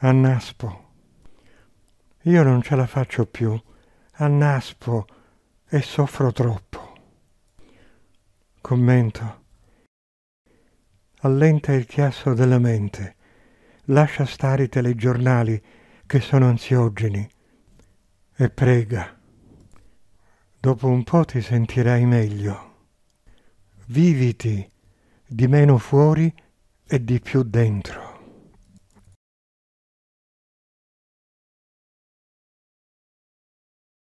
Annaspo. Io non ce la faccio più Annaspo e soffro troppo. Commento. Allenta il chiasso della mente, lascia stare i telegiornali che sono ansiogeni e prega. Dopo un po' ti sentirai meglio. Viviti di meno fuori e di più dentro.